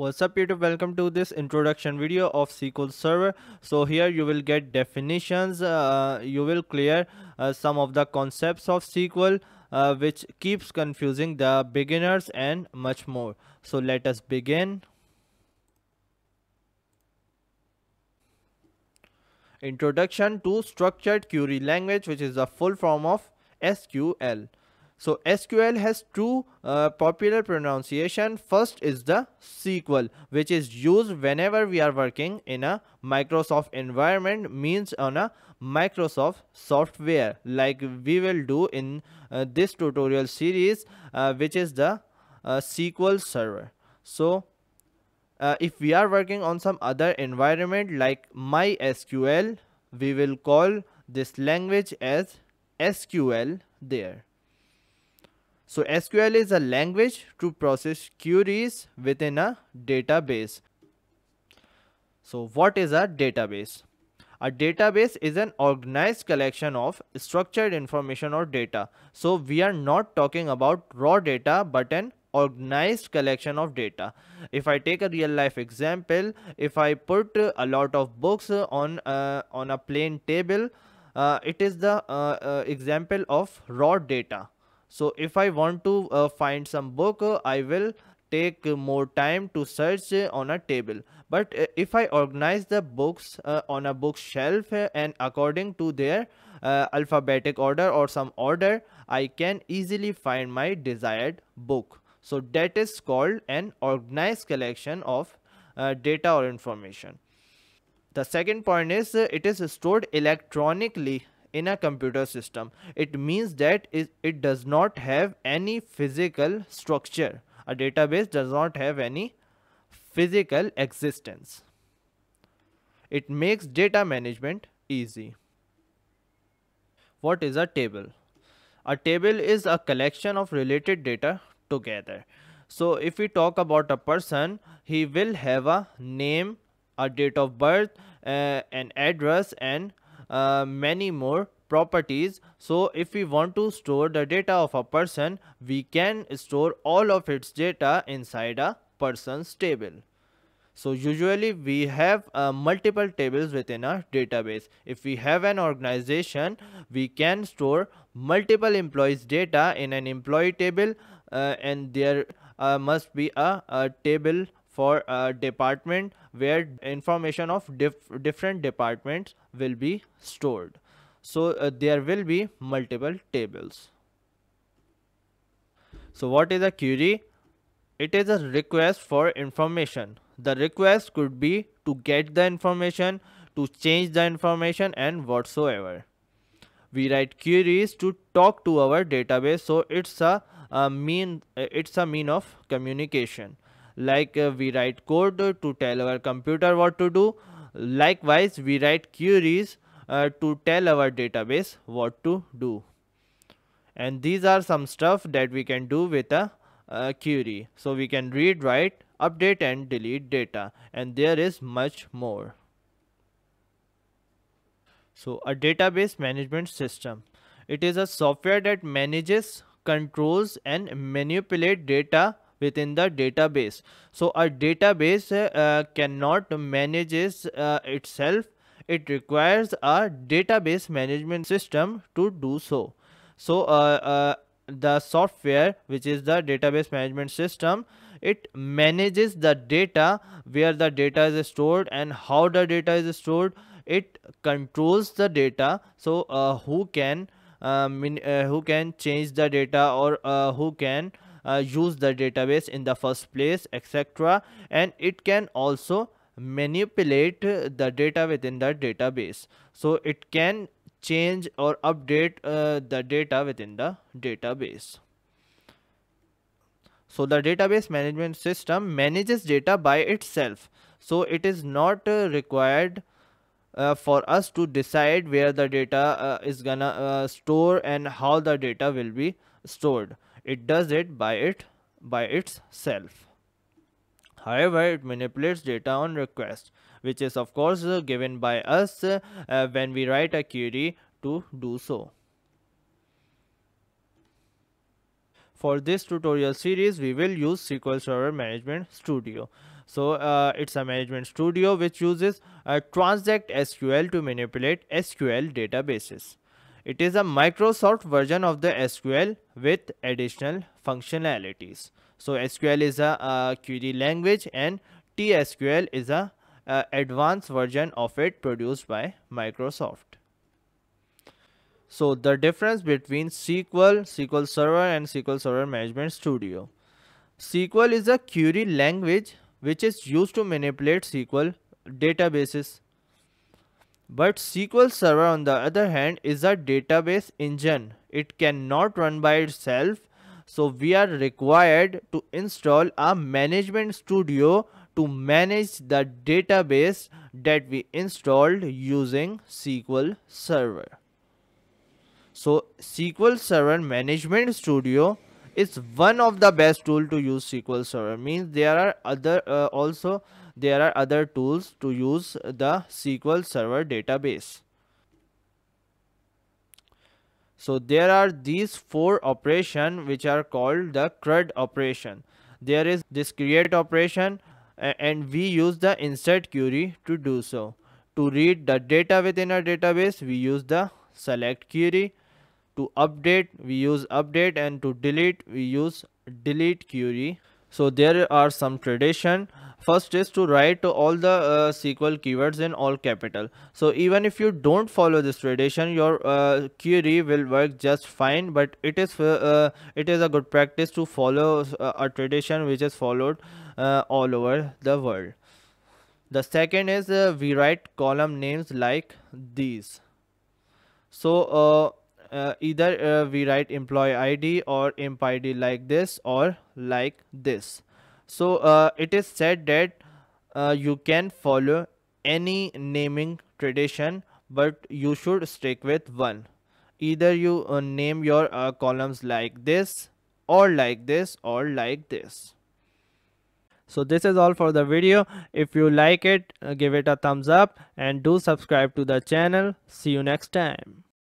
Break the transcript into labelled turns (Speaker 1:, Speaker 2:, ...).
Speaker 1: what's up youtube welcome to this introduction video of sql server so here you will get definitions uh, you will clear uh, some of the concepts of sql uh, which keeps confusing the beginners and much more so let us begin introduction to structured query language which is the full form of sql so SQL has two uh, popular pronunciation. First is the SQL which is used whenever we are working in a Microsoft environment means on a Microsoft software like we will do in uh, this tutorial series uh, which is the uh, SQL server. So uh, if we are working on some other environment like MySQL we will call this language as SQL there. So SQL is a language to process queries within a database. So what is a database? A database is an organized collection of structured information or data. So we are not talking about raw data but an organized collection of data. If I take a real life example, if I put a lot of books on, uh, on a plain table, uh, it is the uh, uh example of raw data so if i want to uh, find some book uh, i will take more time to search uh, on a table but uh, if i organize the books uh, on a bookshelf and according to their uh, alphabetic order or some order i can easily find my desired book so that is called an organized collection of uh, data or information the second point is it is stored electronically in a computer system it means that it does not have any physical structure a database does not have any physical existence it makes data management easy what is a table a table is a collection of related data together so if we talk about a person he will have a name a date of birth uh, an address and uh, many more properties so if we want to store the data of a person we can store all of its data inside a person's table so usually we have uh, multiple tables within a database. If we have an organization, we can store multiple employees data in an employee table uh, and there uh, must be a, a, table for a department where information of different departments will be stored. So uh, there will be multiple tables. So what is a query? It is a request for information. The request could be to get the information, to change the information and whatsoever. We write queries to talk to our database. So it's a, a mean, uh, it's a mean of communication like uh, we write code to tell our computer what to do likewise we write queries uh, to tell our database what to do and these are some stuff that we can do with a, a query so we can read write update and delete data and there is much more so a database management system it is a software that manages controls and manipulate data within the database so a database uh, cannot manages uh, itself it requires a database management system to do so so uh, uh, the software which is the database management system it manages the data where the data is stored and how the data is stored it controls the data so uh, who can uh, min, uh, who can change the data or uh, who can uh, use the database in the first place etc and it can also manipulate the data within the database so it can change or update uh, the data within the database so the database management system manages data by itself so it is not uh, required uh, for us to decide where the data uh, is gonna uh, store and how the data will be stored it does it by it by itself however it manipulates data on request which is of course given by us uh, when we write a query to do so for this tutorial series we will use SQL Server Management Studio. So uh, it's a management studio which uses a uh, Transact SQL to manipulate SQL databases. It is a Microsoft version of the SQL with additional functionalities. So SQL is a, a query language and TSQL is a, a advanced version of it produced by Microsoft. So the difference between SQL, SQL Server and SQL Server Management Studio. SQL is a query language which is used to manipulate SQL databases but SQL Server on the other hand is a database engine. It cannot run by itself. So we are required to install a management studio to manage the database that we installed using SQL Server. So SQL Server Management Studio it's one of the best tool to use SQL Server means there are other uh, also there are other tools to use the SQL Server database. So there are these four operation which are called the CRUD operation. There is this create operation and we use the insert query to do so. To read the data within a database, we use the select query to update we use update and to delete we use delete query so there are some tradition first is to write all the uh, SQL keywords in all capital so even if you don't follow this tradition your uh, query will work just fine but it is uh, uh it is a good practice to follow uh, a tradition which is followed uh, all over the world the second is we write column names like these so uh, either uh, we write employee id or emp id like this or like this so uh, it is said that uh, you can follow any naming tradition but you should stick with one either you uh, name your uh, columns like this or like this or like this so this is all for the video if you like it give it a thumbs up and do subscribe to the channel see you next time